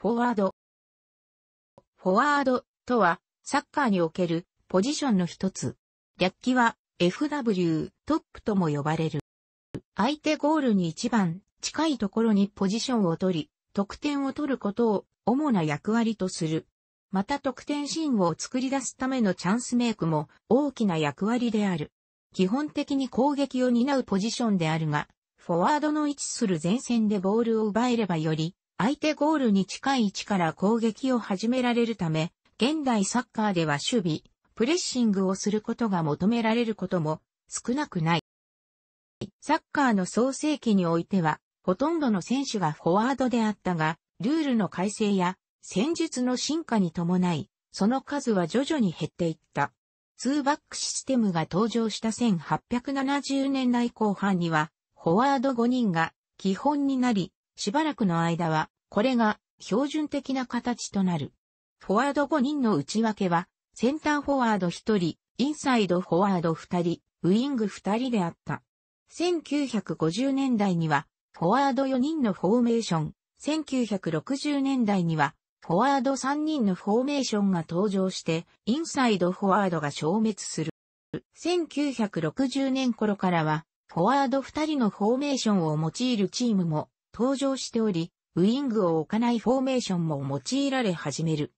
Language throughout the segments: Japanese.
フォワード。フォワードとは、サッカーにおけるポジションの一つ。略記は FW、トップとも呼ばれる。相手ゴールに一番近いところにポジションを取り、得点を取ることを主な役割とする。また得点シーンを作り出すためのチャンスメイクも大きな役割である。基本的に攻撃を担うポジションであるが、フォワードの位置する前線でボールを奪えればより相手ゴールに近い位置から攻撃を始められるため、現代サッカーでは守備、プレッシングをすることが求められることも少なくない。サッカーの創世期においては、ほとんどの選手がフォワードであったが、ルールの改正や戦術の進化に伴い、その数は徐々に減っていった。ツーバックシステムが登場した1870年代後半には、フォワード5人が基本になり、しばらくの間は、これが標準的な形となる。フォワード5人の内訳は、センターフォワード1人、インサイドフォワード2人、ウイング2人であった。1950年代には、フォワード4人のフォーメーション、1960年代には、フォワード3人のフォーメーションが登場して、インサイドフォワードが消滅する。1960年頃からは、フォワード2人のフォーメーションを用いるチームも登場しており、ウィングを置かないフォーメーションも用いられ始める。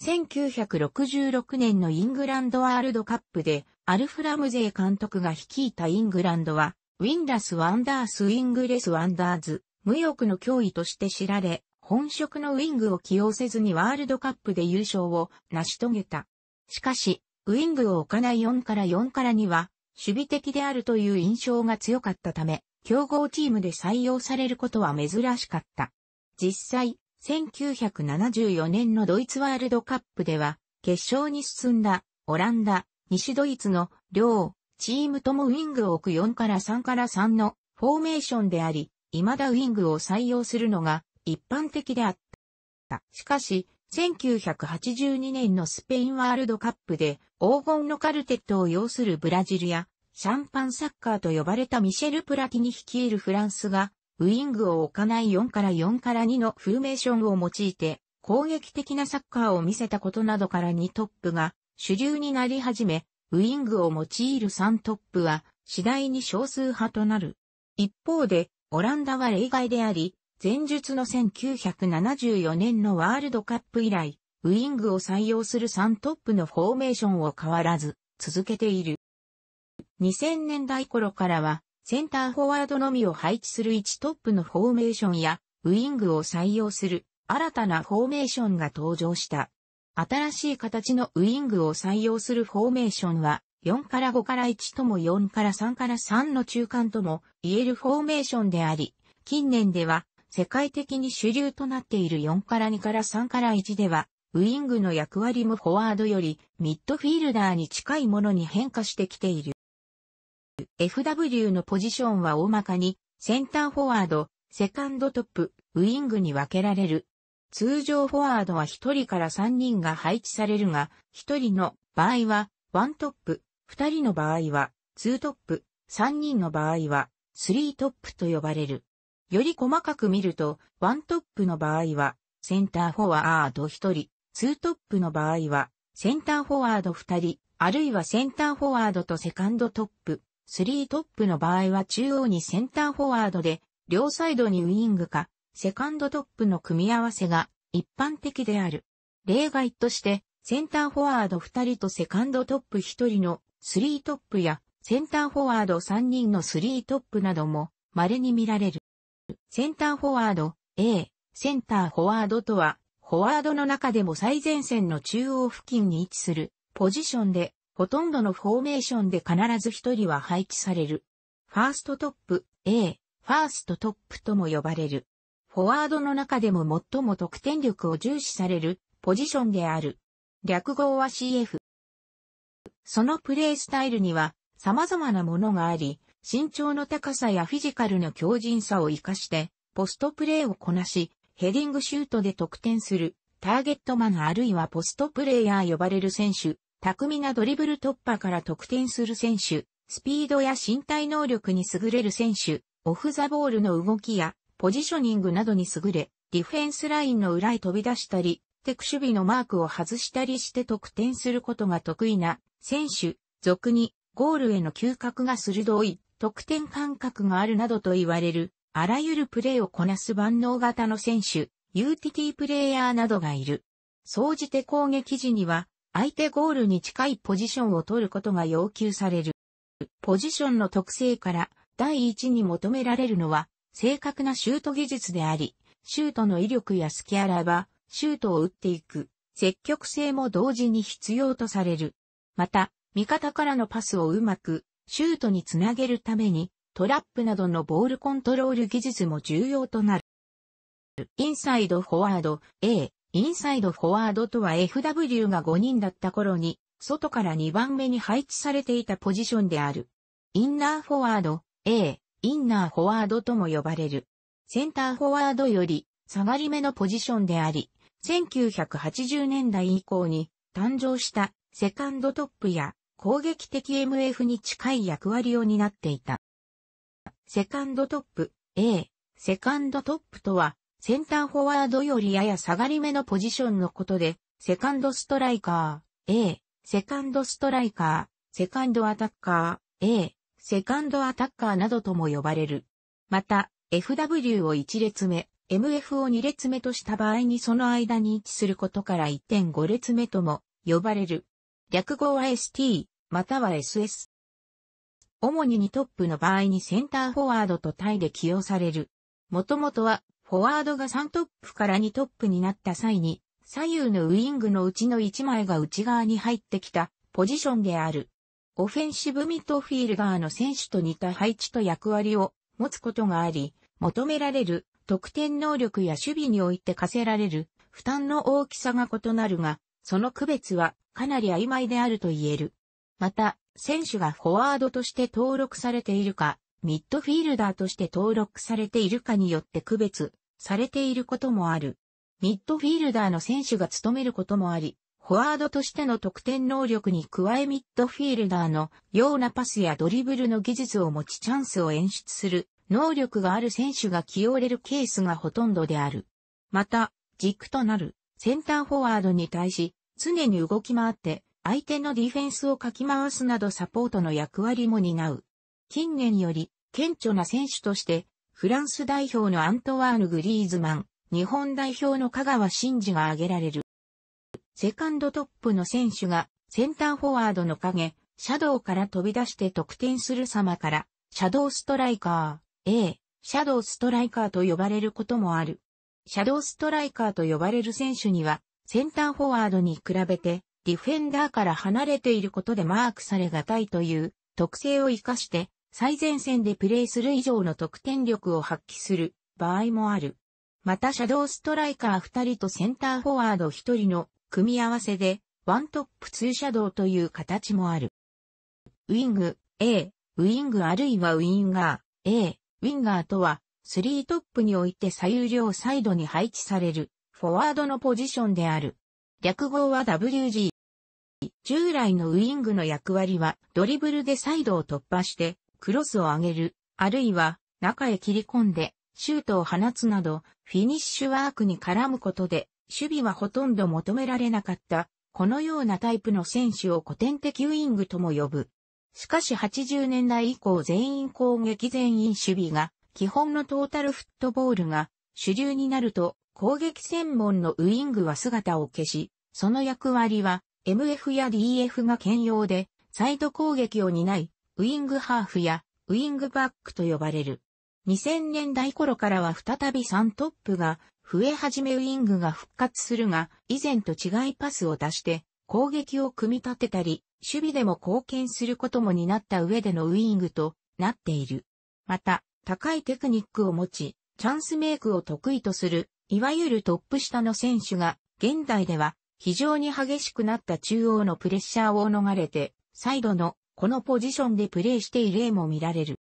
1966年のイングランドワールドカップで、アルフラムゼー監督が率いたイングランドは、ウィンラス・ワンダース・イングレス・ワンダーズ、無欲の脅威として知られ、本職のウィングを起用せずにワールドカップで優勝を成し遂げた。しかし、ウィングを置かない4から4からには、守備的であるという印象が強かったため、強豪チームで採用されることは珍しかった。実際、1974年のドイツワールドカップでは、決勝に進んだ、オランダ、西ドイツの両チームともウィングを置く4から3から3のフォーメーションであり、未だウィングを採用するのが一般的であった。しかし、1982年のスペインワールドカップで黄金のカルテットを要するブラジルやシャンパンサッカーと呼ばれたミシェル・プラティニ率いるフランスが、ウィングを置かない4から4から2のフーメーションを用いて、攻撃的なサッカーを見せたことなどから2トップが主流になり始め、ウィングを用いる3トップは次第に少数派となる。一方で、オランダは例外であり、前述の1974年のワールドカップ以来、ウィングを採用する3トップのフォーメーションを変わらず続けている。2000年代頃からは、センターフォワードのみを配置する1トップのフォーメーションや、ウイングを採用する新たなフォーメーションが登場した。新しい形のウイングを採用するフォーメーションは、4から5から1とも4から3から3の中間とも言えるフォーメーションであり、近年では世界的に主流となっている4から2から3から1では、ウイングの役割もフォワードよりミッドフィールダーに近いものに変化してきている。FW のポジションは大まかに、センターフォワード、セカンドトップ、ウィングに分けられる。通常フォワードは1人から3人が配置されるが、1人の場合は1トップ、2人の場合は2トップ、3人の場合は3トップと呼ばれる。より細かく見ると、1トップの場合はセンターフォワード1人、2トップの場合はセンターフォワード2人、あるいはセンターフォワードとセカンドトップ、3トップの場合は中央にセンターフォワードで、両サイドにウィングか、セカンドトップの組み合わせが一般的である。例外として、センターフォワード2人とセカンドトップ1人の3トップや、センターフォワード3人の3トップなども稀に見られる。センターフォワード A、センターフォワードとは、フォワードの中でも最前線の中央付近に位置するポジションで、ほとんどのフォーメーションで必ず一人は配置される。ファーストトップ、A、ファーストトップとも呼ばれる。フォワードの中でも最も得点力を重視されるポジションである。略語は CF。そのプレースタイルには様々なものがあり、身長の高さやフィジカルの強靭さを活かして、ポストプレーをこなし、ヘディングシュートで得点する、ターゲットマンあるいはポストプレイヤー呼ばれる選手巧みなドリブル突破から得点する選手、スピードや身体能力に優れる選手、オフザボールの動きやポジショニングなどに優れ、ディフェンスラインの裏へ飛び出したり、テク守備のマークを外したりして得点することが得意な選手、俗にゴールへの嗅覚が鋭い、得点感覚があるなどと言われる、あらゆるプレーをこなす万能型の選手、ユーティティプレイヤーなどがいる。総じて攻撃時には、相手ゴールに近いポジションを取ることが要求される。ポジションの特性から第一に求められるのは正確なシュート技術であり、シュートの威力や隙あらば、シュートを打っていく、積極性も同時に必要とされる。また、味方からのパスをうまく、シュートにつなげるために、トラップなどのボールコントロール技術も重要となる。インサイドフォワード A インサイドフォワードとは FW が5人だった頃に、外から2番目に配置されていたポジションである。インナーフォワード、A、インナーフォワードとも呼ばれる。センターフォワードより、下がり目のポジションであり、1980年代以降に誕生したセカンドトップや攻撃的 MF に近い役割を担っていた。セカンドトップ A、セカンドトップとはセンターフォワードよりやや下がり目のポジションのことで、セカンドストライカー、A、セカンドストライカー、セカンドアタッカー、A、セカンドアタッカーなどとも呼ばれる。また、FW を1列目、MF を2列目とした場合にその間に位置することから1.5列目とも呼ばれる。略語は ST、または SS。主に2トップの場合にセンターフォワードとタイで起用される。もともとはフォワードが3トップから2トップになった際に、左右のウイングのうちの1枚が内側に入ってきたポジションである。オフェンシブミッドフィールダーの選手と似た配置と役割を持つことがあり、求められる得点能力や守備において課せられる負担の大きさが異なるが、その区別はかなり曖昧であると言える。また、選手がフォワードとして登録されているか、ミッドフィールダーとして登録されているかによって区別されていることもある。ミッドフィールダーの選手が務めることもあり、フォワードとしての得点能力に加えミッドフィールダーのようなパスやドリブルの技術を持ちチャンスを演出する能力がある選手が起用れるケースがほとんどである。また、軸となるセンターフォワードに対し常に動き回って相手のディフェンスをかき回すなどサポートの役割も担う。近年より顕著な選手としてフランス代表のアントワーヌ・グリーズマン、日本代表の香川真司が挙げられる。セカンドトップの選手がセンターフォワードの影、シャドウから飛び出して得点する様から、シャドウストライカー、A、シャドウストライカーと呼ばれることもある。シャドウストライカーと呼ばれる選手には、センターフォワードに比べて、ディフェンダーから離れていることでマークされがたいという特性を活かして、最前線でプレーする以上の得点力を発揮する場合もある。またシャドウストライカー2人とセンターフォワード1人の組み合わせでワントップツーシャドウという形もある。ウィング A、ウィングあるいはウィンガー A、ウィンガーとは3トップにおいて左右両サイドに配置されるフォワードのポジションである。略語は WG。従来のウィングの役割はドリブルでサイドを突破してクロスを上げる、あるいは中へ切り込んでシュートを放つなど、フィニッシュワークに絡むことで、守備はほとんど求められなかった、このようなタイプの選手を古典的ウイングとも呼ぶ。しかし80年代以降全員攻撃全員守備が、基本のトータルフットボールが主流になると、攻撃専門のウイングは姿を消し、その役割は MF や DF が兼用で、サイド攻撃を担い、ウィングハーフやウィングバックと呼ばれる。2000年代頃からは再び3トップが増え始めウィングが復活するが、以前と違いパスを出して攻撃を組み立てたり、守備でも貢献することも担った上でのウィングとなっている。また、高いテクニックを持ち、チャンスメイクを得意とする、いわゆるトップ下の選手が、現代では非常に激しくなった中央のプレッシャーを逃れて、サイドのこのポジションでプレーしている例も見られる。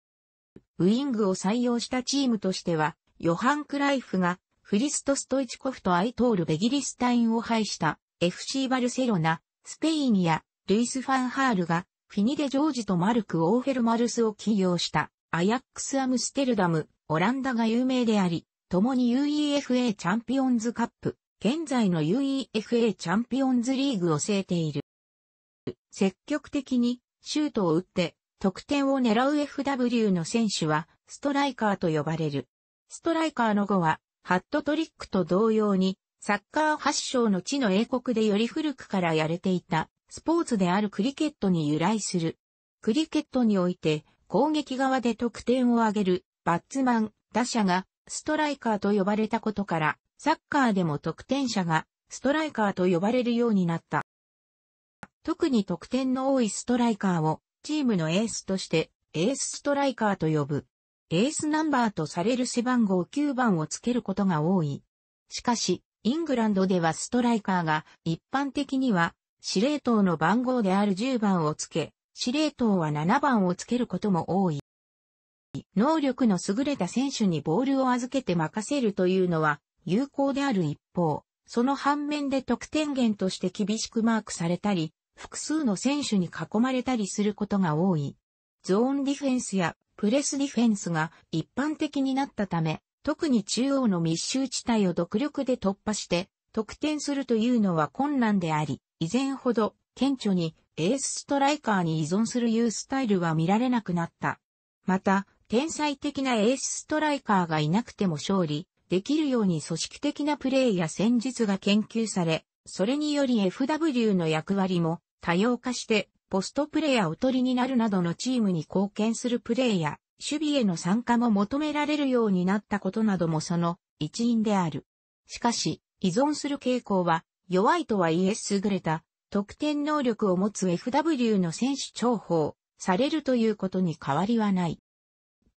ウイングを採用したチームとしては、ヨハン・クライフがフリスト・ストイチコフとアイトール・ベギリスタインを配した FC バルセロナ、スペインやルイス・ファンハールがフィニデ・ジョージとマルク・オーフェルマルスを起用したアヤックス・アムステルダム、オランダが有名であり、共に UEFA チャンピオンズカップ、現在の UEFA チャンピオンズリーグを制定ている。積極的にシュートを打って、得点を狙う FW の選手は、ストライカーと呼ばれる。ストライカーの語は、ハットトリックと同様に、サッカー発祥の地の英国でより古くからやれていた、スポーツであるクリケットに由来する。クリケットにおいて、攻撃側で得点を挙げる、バッツマン、打者が、ストライカーと呼ばれたことから、サッカーでも得点者が、ストライカーと呼ばれるようになった。特に得点の多いストライカーをチームのエースとしてエースストライカーと呼ぶ。エースナンバーとされる背番号9番をつけることが多い。しかし、イングランドではストライカーが一般的には司令塔の番号である10番をつけ、司令塔は7番をつけることも多い。能力の優れた選手にボールを預けて任せるというのは有効である一方、その反面で得点源として厳しくマークされたり、複数の選手に囲まれたりすることが多い。ゾーンディフェンスやプレスディフェンスが一般的になったため、特に中央の密集地帯を独力で突破して得点するというのは困難であり、以前ほど顕著にエースストライカーに依存するいうスタイルは見られなくなった。また、天才的なエースストライカーがいなくても勝利できるように組織的なプレーや戦術が研究され、それにより FW の役割も多様化して、ポストプレーやおとりになるなどのチームに貢献するプレーや、守備への参加も求められるようになったことなどもその一因である。しかし、依存する傾向は、弱いとはいえ優れた、得点能力を持つ FW の選手重宝、されるということに変わりはない。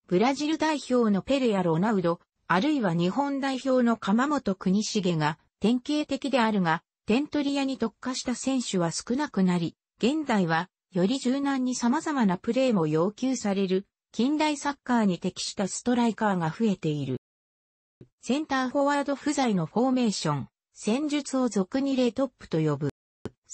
ブラジル代表のペレやロナウド、あるいは日本代表の鎌本国重が典型的であるが、点取り屋に特化した選手は少なくなり、現在はより柔軟に様々なプレーも要求される近代サッカーに適したストライカーが増えている。センターフォワード不在のフォーメーション、戦術を俗に0トップと呼ぶ。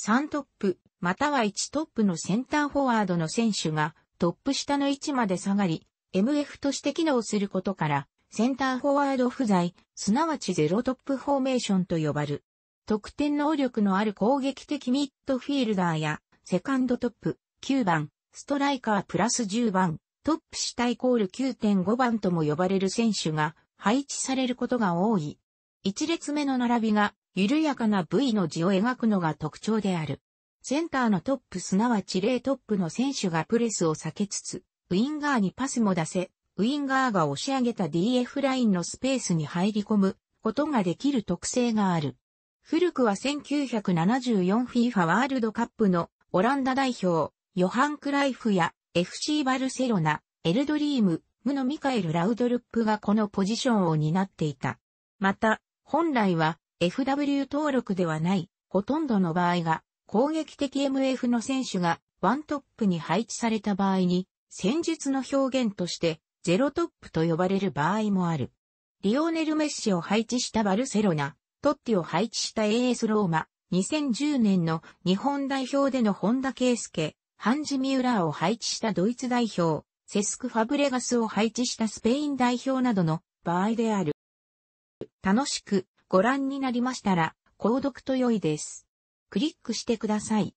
3トップ、または1トップのセンターフォワードの選手がトップ下の位置まで下がり、MF として機能することから、センターフォワード不在、すなわちゼロトップフォーメーションと呼ばれる。得点能力のある攻撃的ミッドフィールダーや、セカンドトップ、9番、ストライカープラス10番、トップ下イコール9.5番とも呼ばれる選手が配置されることが多い。一列目の並びが緩やかな V の字を描くのが特徴である。センターのトップすなわち0トップの選手がプレスを避けつつ、ウィンガーにパスも出せ、ウィンガーが押し上げた DF ラインのスペースに入り込むことができる特性がある。古くは1974 FIFA ワールドカップのオランダ代表、ヨハン・クライフや FC バルセロナ、エルドリーム、ムのミカエル・ラウドルップがこのポジションを担っていた。また、本来は FW 登録ではない、ほとんどの場合が、攻撃的 MF の選手がワントップに配置された場合に、戦術の表現として、ゼロトップと呼ばれる場合もある。リオネル・メッシを配置したバルセロナ、トッティを配置した AS ローマ、2010年の日本代表での本田圭介、ハンジ・ミューラーを配置したドイツ代表、セスク・ファブレガスを配置したスペイン代表などの場合である。楽しくご覧になりましたら、購読と良いです。クリックしてください。